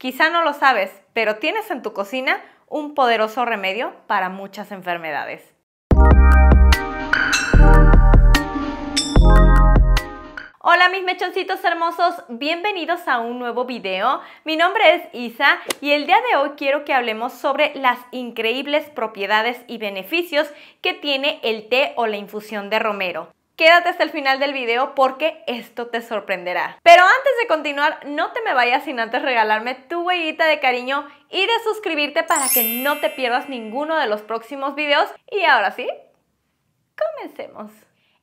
Quizá no lo sabes, pero tienes en tu cocina un poderoso remedio para muchas enfermedades. Hola mis mechoncitos hermosos, bienvenidos a un nuevo video. Mi nombre es Isa y el día de hoy quiero que hablemos sobre las increíbles propiedades y beneficios que tiene el té o la infusión de romero quédate hasta el final del video porque esto te sorprenderá. Pero antes de continuar, no te me vayas sin antes regalarme tu huellita de cariño y de suscribirte para que no te pierdas ninguno de los próximos videos. Y ahora sí, comencemos.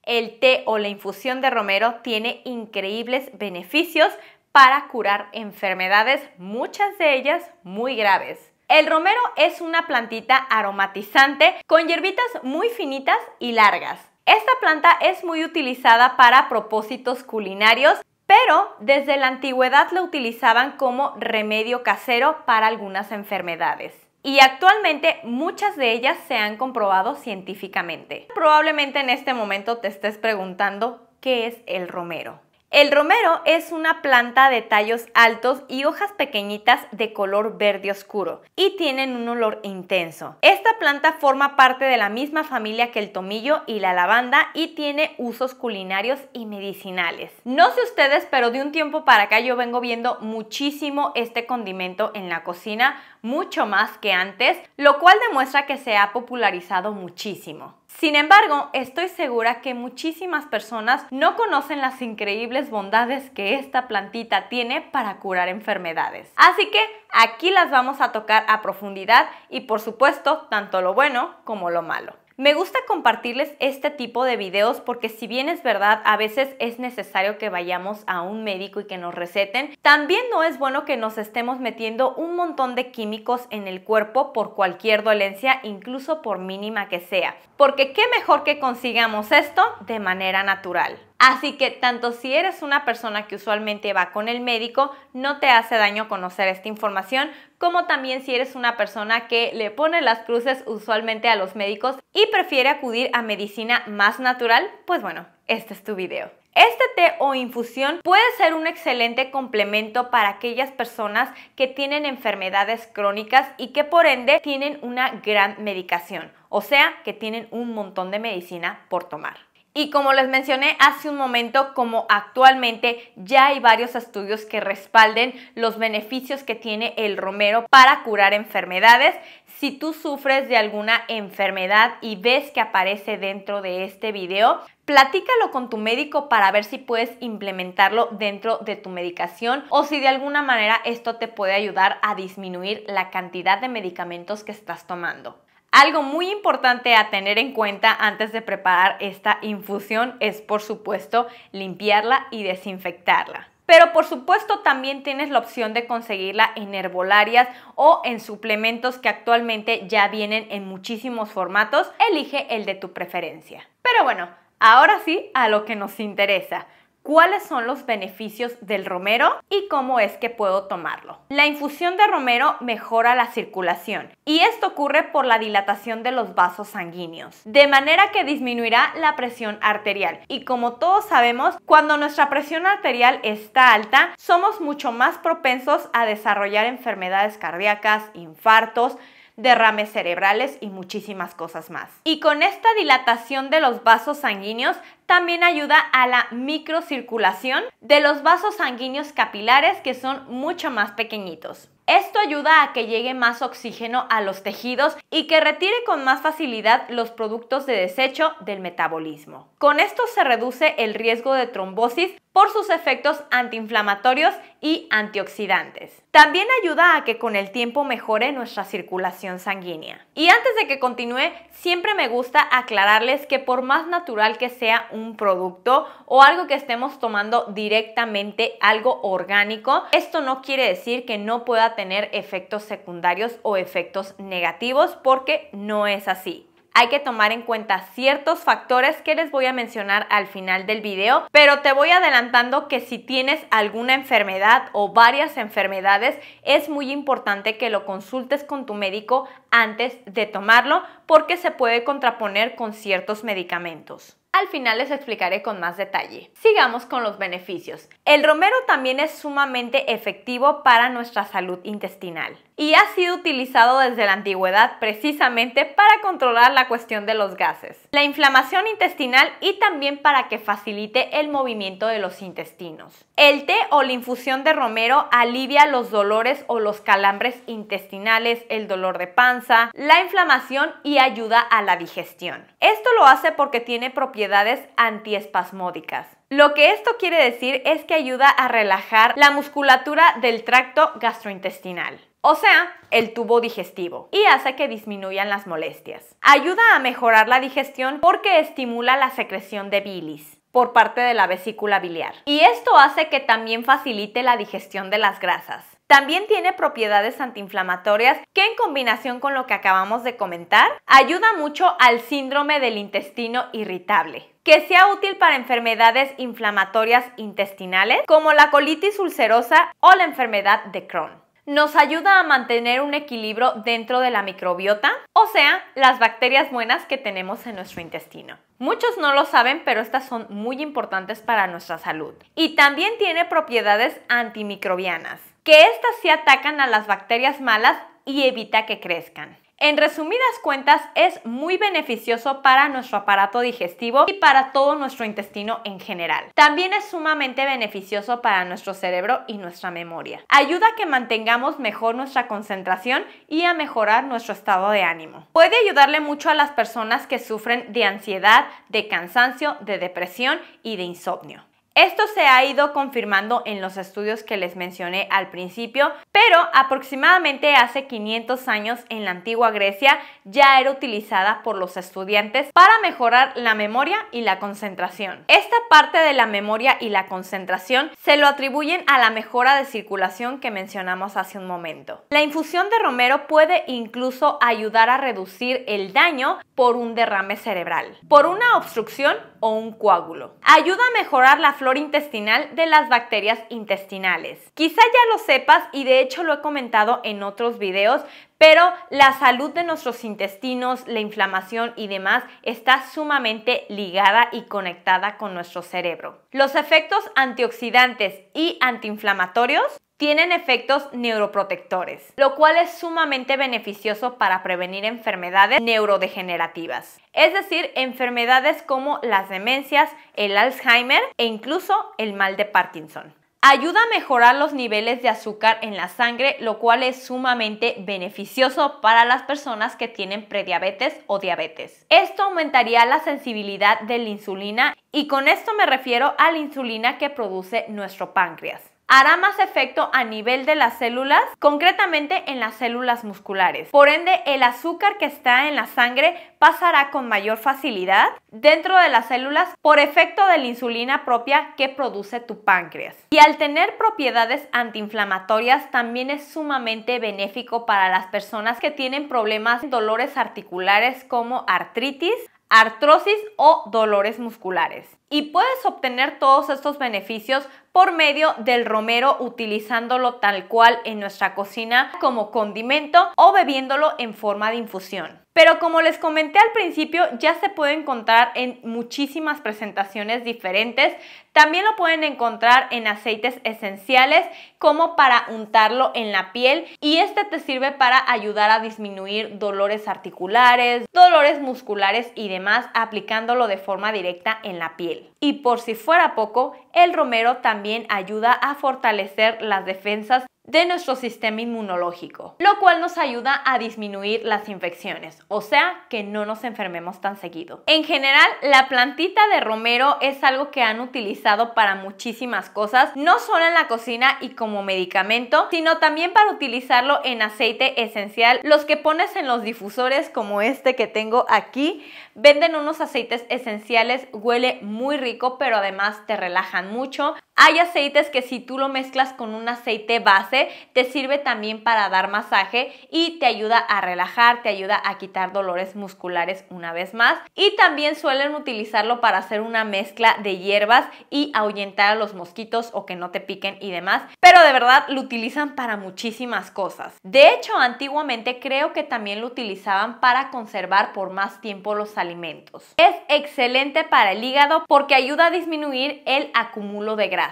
El té o la infusión de romero tiene increíbles beneficios para curar enfermedades, muchas de ellas muy graves. El romero es una plantita aromatizante con hierbitas muy finitas y largas. Esta planta es muy utilizada para propósitos culinarios, pero desde la antigüedad la utilizaban como remedio casero para algunas enfermedades. Y actualmente muchas de ellas se han comprobado científicamente. Probablemente en este momento te estés preguntando qué es el romero. El romero es una planta de tallos altos y hojas pequeñitas de color verde oscuro y tienen un olor intenso. Esta planta forma parte de la misma familia que el tomillo y la lavanda y tiene usos culinarios y medicinales. No sé ustedes, pero de un tiempo para acá yo vengo viendo muchísimo este condimento en la cocina, mucho más que antes, lo cual demuestra que se ha popularizado muchísimo. Sin embargo, estoy segura que muchísimas personas no conocen las increíbles bondades que esta plantita tiene para curar enfermedades. Así que aquí las vamos a tocar a profundidad y por supuesto tanto lo bueno como lo malo. Me gusta compartirles este tipo de videos porque si bien es verdad, a veces es necesario que vayamos a un médico y que nos receten, también no es bueno que nos estemos metiendo un montón de químicos en el cuerpo por cualquier dolencia, incluso por mínima que sea. Porque qué mejor que consigamos esto de manera natural. Así que tanto si eres una persona que usualmente va con el médico, no te hace daño conocer esta información, como también si eres una persona que le pone las cruces usualmente a los médicos y prefiere acudir a medicina más natural, pues bueno, este es tu video. Este té o infusión puede ser un excelente complemento para aquellas personas que tienen enfermedades crónicas y que por ende tienen una gran medicación, o sea, que tienen un montón de medicina por tomar. Y como les mencioné hace un momento, como actualmente ya hay varios estudios que respalden los beneficios que tiene el romero para curar enfermedades. Si tú sufres de alguna enfermedad y ves que aparece dentro de este video, platícalo con tu médico para ver si puedes implementarlo dentro de tu medicación o si de alguna manera esto te puede ayudar a disminuir la cantidad de medicamentos que estás tomando. Algo muy importante a tener en cuenta antes de preparar esta infusión es por supuesto limpiarla y desinfectarla. Pero por supuesto también tienes la opción de conseguirla en herbolarias o en suplementos que actualmente ya vienen en muchísimos formatos. Elige el de tu preferencia. Pero bueno, ahora sí a lo que nos interesa cuáles son los beneficios del romero y cómo es que puedo tomarlo. La infusión de romero mejora la circulación y esto ocurre por la dilatación de los vasos sanguíneos, de manera que disminuirá la presión arterial. Y como todos sabemos, cuando nuestra presión arterial está alta, somos mucho más propensos a desarrollar enfermedades cardíacas, infartos, derrames cerebrales y muchísimas cosas más. Y con esta dilatación de los vasos sanguíneos también ayuda a la microcirculación de los vasos sanguíneos capilares que son mucho más pequeñitos. Esto ayuda a que llegue más oxígeno a los tejidos y que retire con más facilidad los productos de desecho del metabolismo. Con esto se reduce el riesgo de trombosis por sus efectos antiinflamatorios y antioxidantes. También ayuda a que con el tiempo mejore nuestra circulación sanguínea. Y antes de que continúe, siempre me gusta aclararles que por más natural que sea un producto o algo que estemos tomando directamente, algo orgánico, esto no quiere decir que no pueda tener efectos secundarios o efectos negativos porque no es así hay que tomar en cuenta ciertos factores que les voy a mencionar al final del video, pero te voy adelantando que si tienes alguna enfermedad o varias enfermedades, es muy importante que lo consultes con tu médico antes de tomarlo porque se puede contraponer con ciertos medicamentos. Al final les explicaré con más detalle. Sigamos con los beneficios. El romero también es sumamente efectivo para nuestra salud intestinal y ha sido utilizado desde la antigüedad precisamente para controlar la cuestión de los gases, la inflamación intestinal y también para que facilite el movimiento de los intestinos. El té o la infusión de romero alivia los dolores o los calambres intestinales, el dolor de panza, la inflamación y ayuda a la digestión. Esto lo hace porque tiene propiedades propiedades antiespasmódicas. Lo que esto quiere decir es que ayuda a relajar la musculatura del tracto gastrointestinal o sea, el tubo digestivo, y hace que disminuyan las molestias. Ayuda a mejorar la digestión porque estimula la secreción de bilis por parte de la vesícula biliar. Y esto hace que también facilite la digestión de las grasas. También tiene propiedades antiinflamatorias que en combinación con lo que acabamos de comentar ayuda mucho al síndrome del intestino irritable que sea útil para enfermedades inflamatorias intestinales como la colitis ulcerosa o la enfermedad de Crohn. Nos ayuda a mantener un equilibrio dentro de la microbiota, o sea, las bacterias buenas que tenemos en nuestro intestino. Muchos no lo saben, pero estas son muy importantes para nuestra salud. Y también tiene propiedades antimicrobianas que éstas sí atacan a las bacterias malas y evita que crezcan. En resumidas cuentas, es muy beneficioso para nuestro aparato digestivo y para todo nuestro intestino en general. También es sumamente beneficioso para nuestro cerebro y nuestra memoria. Ayuda a que mantengamos mejor nuestra concentración y a mejorar nuestro estado de ánimo. Puede ayudarle mucho a las personas que sufren de ansiedad, de cansancio, de depresión y de insomnio. Esto se ha ido confirmando en los estudios que les mencioné al principio, pero aproximadamente hace 500 años en la antigua Grecia ya era utilizada por los estudiantes para mejorar la memoria y la concentración. Esta parte de la memoria y la concentración se lo atribuyen a la mejora de circulación que mencionamos hace un momento. La infusión de romero puede incluso ayudar a reducir el daño por un derrame cerebral, por una obstrucción o un coágulo. Ayuda a mejorar la flor intestinal de las bacterias intestinales. Quizá ya lo sepas y de hecho lo he comentado en otros videos, pero la salud de nuestros intestinos, la inflamación y demás está sumamente ligada y conectada con nuestro cerebro. Los efectos antioxidantes y antiinflamatorios tienen efectos neuroprotectores, lo cual es sumamente beneficioso para prevenir enfermedades neurodegenerativas, es decir, enfermedades como las demencias, el Alzheimer e incluso el mal de Parkinson. Ayuda a mejorar los niveles de azúcar en la sangre, lo cual es sumamente beneficioso para las personas que tienen prediabetes o diabetes. Esto aumentaría la sensibilidad de la insulina y con esto me refiero a la insulina que produce nuestro páncreas hará más efecto a nivel de las células, concretamente en las células musculares. Por ende, el azúcar que está en la sangre pasará con mayor facilidad dentro de las células por efecto de la insulina propia que produce tu páncreas. Y al tener propiedades antiinflamatorias, también es sumamente benéfico para las personas que tienen problemas, dolores articulares como artritis, artrosis o dolores musculares. Y puedes obtener todos estos beneficios por medio del romero utilizándolo tal cual en nuestra cocina como condimento o bebiéndolo en forma de infusión. Pero como les comenté al principio, ya se puede encontrar en muchísimas presentaciones diferentes. También lo pueden encontrar en aceites esenciales como para untarlo en la piel y este te sirve para ayudar a disminuir dolores articulares, dolores musculares y demás aplicándolo de forma directa en la piel. Y por si fuera poco, el romero también ayuda a fortalecer las defensas de nuestro sistema inmunológico, lo cual nos ayuda a disminuir las infecciones, o sea, que no nos enfermemos tan seguido. En general, la plantita de romero es algo que han utilizado para muchísimas cosas, no solo en la cocina y como medicamento, sino también para utilizarlo en aceite esencial. Los que pones en los difusores como este que tengo aquí, venden unos aceites esenciales, huele muy rico, pero además te relajan mucho, hay aceites que si tú lo mezclas con un aceite base, te sirve también para dar masaje y te ayuda a relajar, te ayuda a quitar dolores musculares una vez más. Y también suelen utilizarlo para hacer una mezcla de hierbas y ahuyentar a los mosquitos o que no te piquen y demás. Pero de verdad lo utilizan para muchísimas cosas. De hecho, antiguamente creo que también lo utilizaban para conservar por más tiempo los alimentos. Es excelente para el hígado porque ayuda a disminuir el acumulo de grasa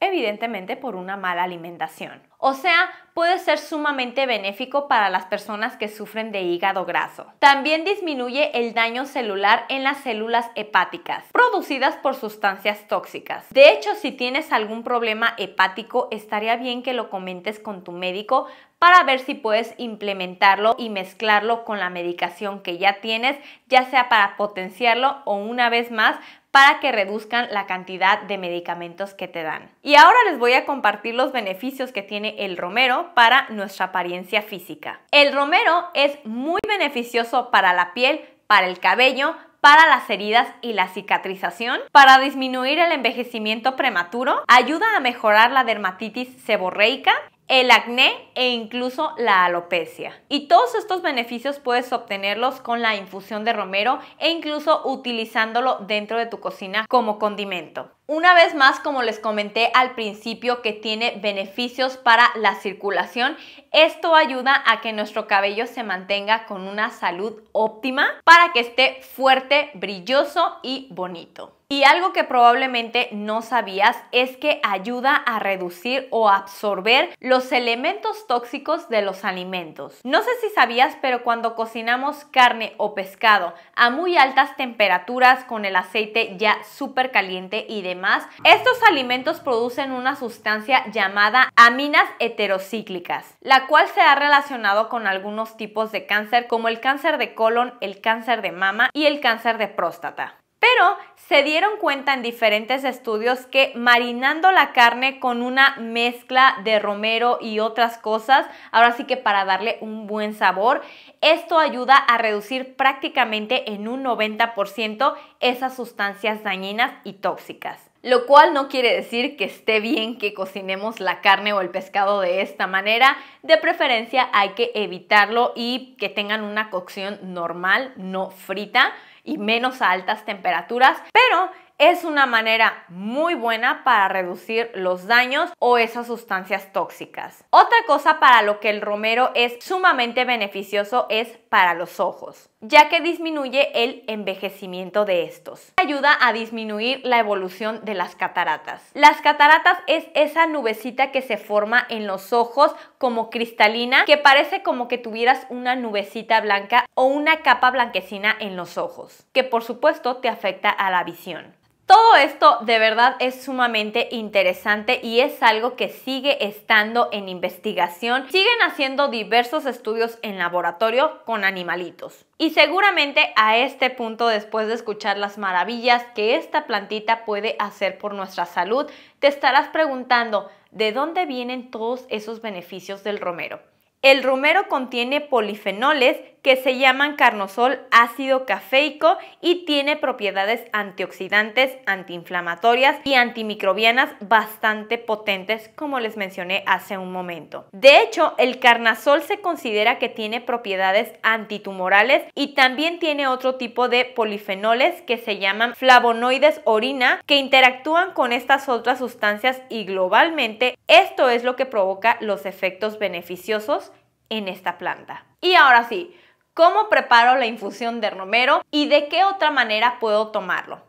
evidentemente por una mala alimentación. O sea, puede ser sumamente benéfico para las personas que sufren de hígado graso. También disminuye el daño celular en las células hepáticas, producidas por sustancias tóxicas. De hecho, si tienes algún problema hepático, estaría bien que lo comentes con tu médico para ver si puedes implementarlo y mezclarlo con la medicación que ya tienes, ya sea para potenciarlo o una vez más para que reduzcan la cantidad de medicamentos que te dan. Y ahora les voy a compartir los beneficios que tiene el romero para nuestra apariencia física. El romero es muy beneficioso para la piel, para el cabello, para las heridas y la cicatrización, para disminuir el envejecimiento prematuro, ayuda a mejorar la dermatitis seborreica, el acné e incluso la alopecia. Y todos estos beneficios puedes obtenerlos con la infusión de romero e incluso utilizándolo dentro de tu cocina como condimento. Una vez más, como les comenté al principio que tiene beneficios para la circulación, esto ayuda a que nuestro cabello se mantenga con una salud óptima para que esté fuerte, brilloso y bonito. Y algo que probablemente no sabías es que ayuda a reducir o absorber los elementos tóxicos de los alimentos. No sé si sabías, pero cuando cocinamos carne o pescado a muy altas temperaturas con el aceite ya súper caliente y demás, estos alimentos producen una sustancia llamada aminas heterocíclicas, la cual se ha relacionado con algunos tipos de cáncer como el cáncer de colon, el cáncer de mama y el cáncer de próstata. Pero se dieron cuenta en diferentes estudios que marinando la carne con una mezcla de romero y otras cosas, ahora sí que para darle un buen sabor, esto ayuda a reducir prácticamente en un 90% esas sustancias dañinas y tóxicas. Lo cual no quiere decir que esté bien que cocinemos la carne o el pescado de esta manera, de preferencia hay que evitarlo y que tengan una cocción normal, no frita y menos a altas temperaturas, pero es una manera muy buena para reducir los daños o esas sustancias tóxicas. Otra cosa para lo que el romero es sumamente beneficioso es para los ojos, ya que disminuye el envejecimiento de estos. Ayuda a disminuir la evolución de las cataratas. Las cataratas es esa nubecita que se forma en los ojos como cristalina, que parece como que tuvieras una nubecita blanca o una capa blanquecina en los ojos, que por supuesto te afecta a la visión. Todo esto de verdad es sumamente interesante y es algo que sigue estando en investigación. Siguen haciendo diversos estudios en laboratorio con animalitos. Y seguramente a este punto, después de escuchar las maravillas que esta plantita puede hacer por nuestra salud, te estarás preguntando, ¿de dónde vienen todos esos beneficios del romero? El romero contiene polifenoles que se llaman carnosol ácido cafeico y tiene propiedades antioxidantes, antiinflamatorias y antimicrobianas bastante potentes como les mencioné hace un momento. De hecho, el carnosol se considera que tiene propiedades antitumorales y también tiene otro tipo de polifenoles que se llaman flavonoides orina que interactúan con estas otras sustancias y globalmente esto es lo que provoca los efectos beneficiosos en esta planta. Y ahora sí, ¿cómo preparo la infusión de romero y de qué otra manera puedo tomarlo?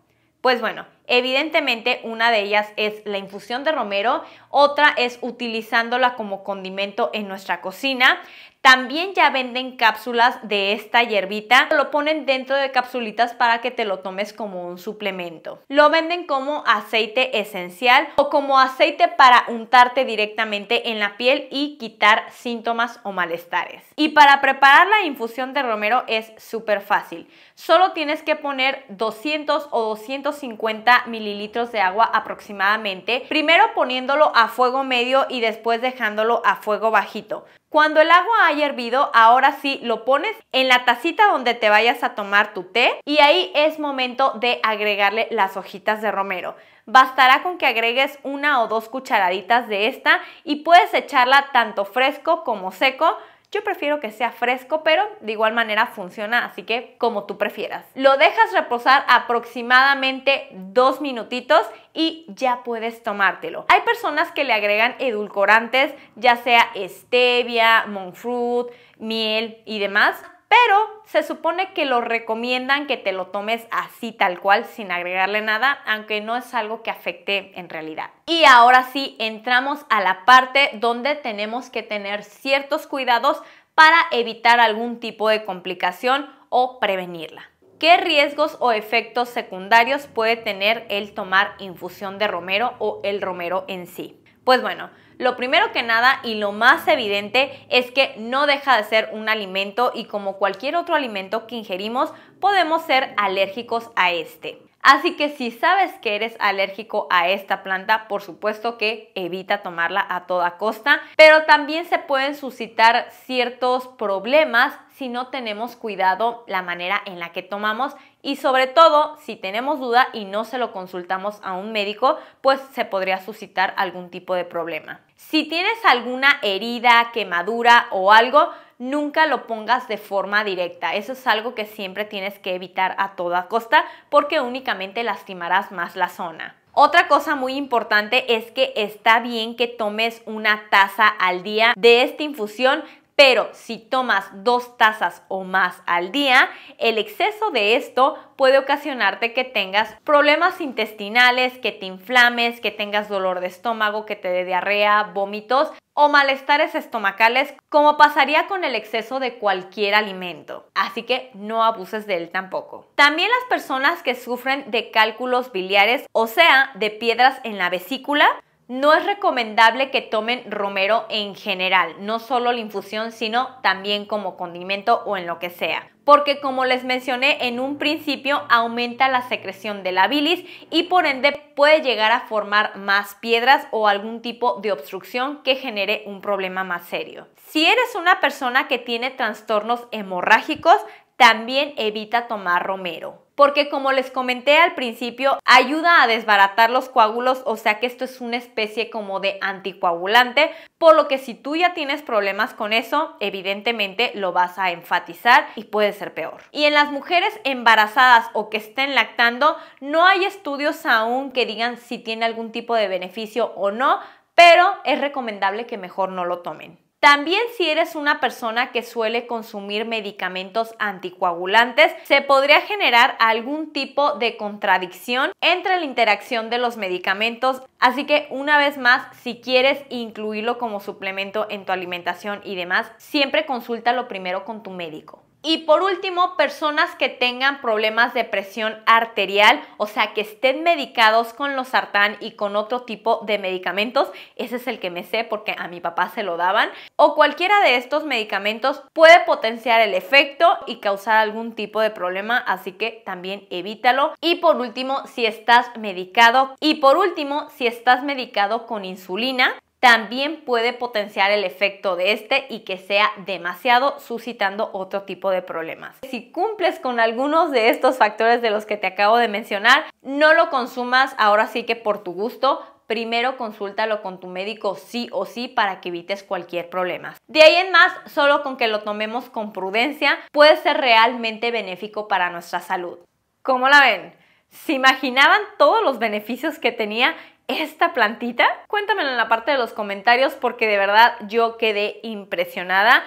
Pues bueno, evidentemente una de ellas es la infusión de romero, otra es utilizándola como condimento en nuestra cocina, también ya venden cápsulas de esta hierbita, lo ponen dentro de capsulitas para que te lo tomes como un suplemento. Lo venden como aceite esencial o como aceite para untarte directamente en la piel y quitar síntomas o malestares. Y para preparar la infusión de romero es súper fácil. Solo tienes que poner 200 o 250 mililitros de agua aproximadamente. Primero poniéndolo a fuego medio y después dejándolo a fuego bajito. Cuando el agua haya hervido, ahora sí lo pones en la tacita donde te vayas a tomar tu té y ahí es momento de agregarle las hojitas de romero. Bastará con que agregues una o dos cucharaditas de esta y puedes echarla tanto fresco como seco yo prefiero que sea fresco, pero de igual manera funciona, así que como tú prefieras. Lo dejas reposar aproximadamente dos minutitos y ya puedes tomártelo. Hay personas que le agregan edulcorantes, ya sea stevia, monk fruit, miel y demás pero se supone que lo recomiendan que te lo tomes así tal cual, sin agregarle nada, aunque no es algo que afecte en realidad. Y ahora sí, entramos a la parte donde tenemos que tener ciertos cuidados para evitar algún tipo de complicación o prevenirla. ¿Qué riesgos o efectos secundarios puede tener el tomar infusión de romero o el romero en sí? Pues bueno, lo primero que nada y lo más evidente es que no deja de ser un alimento y como cualquier otro alimento que ingerimos podemos ser alérgicos a este. Así que si sabes que eres alérgico a esta planta, por supuesto que evita tomarla a toda costa, pero también se pueden suscitar ciertos problemas si no tenemos cuidado la manera en la que tomamos y sobre todo si tenemos duda y no se lo consultamos a un médico, pues se podría suscitar algún tipo de problema. Si tienes alguna herida, quemadura o algo, nunca lo pongas de forma directa. Eso es algo que siempre tienes que evitar a toda costa porque únicamente lastimarás más la zona. Otra cosa muy importante es que está bien que tomes una taza al día de esta infusión pero si tomas dos tazas o más al día, el exceso de esto puede ocasionarte que tengas problemas intestinales, que te inflames, que tengas dolor de estómago, que te dé diarrea, vómitos o malestares estomacales como pasaría con el exceso de cualquier alimento. Así que no abuses de él tampoco. También las personas que sufren de cálculos biliares, o sea, de piedras en la vesícula, no es recomendable que tomen romero en general, no solo la infusión, sino también como condimento o en lo que sea, porque como les mencioné en un principio, aumenta la secreción de la bilis y por ende puede llegar a formar más piedras o algún tipo de obstrucción que genere un problema más serio. Si eres una persona que tiene trastornos hemorrágicos, también evita tomar romero porque como les comenté al principio, ayuda a desbaratar los coágulos, o sea que esto es una especie como de anticoagulante, por lo que si tú ya tienes problemas con eso, evidentemente lo vas a enfatizar y puede ser peor. Y en las mujeres embarazadas o que estén lactando, no hay estudios aún que digan si tiene algún tipo de beneficio o no, pero es recomendable que mejor no lo tomen. También si eres una persona que suele consumir medicamentos anticoagulantes, se podría generar algún tipo de contradicción entre la interacción de los medicamentos, así que una vez más, si quieres incluirlo como suplemento en tu alimentación y demás, siempre consulta lo primero con tu médico. Y por último, personas que tengan problemas de presión arterial, o sea, que estén medicados con los sartán y con otro tipo de medicamentos, ese es el que me sé porque a mi papá se lo daban, o cualquiera de estos medicamentos puede potenciar el efecto y causar algún tipo de problema, así que también evítalo. Y por último, si estás medicado, y por último, si estás medicado con insulina, también puede potenciar el efecto de este y que sea demasiado suscitando otro tipo de problemas. Si cumples con algunos de estos factores de los que te acabo de mencionar, no lo consumas ahora sí que por tu gusto, primero consúltalo con tu médico sí o sí para que evites cualquier problema. De ahí en más, solo con que lo tomemos con prudencia puede ser realmente benéfico para nuestra salud. ¿Cómo la ven? ¿Se imaginaban todos los beneficios que tenía esta plantita? Cuéntamelo en la parte de los comentarios porque de verdad yo quedé impresionada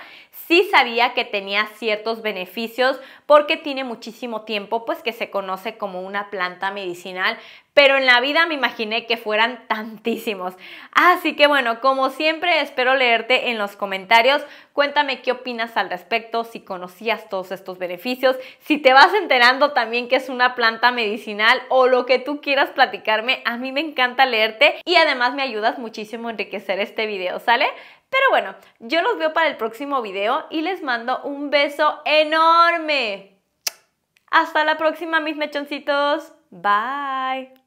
sí sabía que tenía ciertos beneficios porque tiene muchísimo tiempo pues que se conoce como una planta medicinal, pero en la vida me imaginé que fueran tantísimos. Así que bueno, como siempre espero leerte en los comentarios. Cuéntame qué opinas al respecto, si conocías todos estos beneficios, si te vas enterando también que es una planta medicinal o lo que tú quieras platicarme. A mí me encanta leerte y además me ayudas muchísimo a enriquecer este video, ¿sale? Pero bueno, yo los veo para el próximo video y les mando un beso enorme. Hasta la próxima, mis mechoncitos. Bye.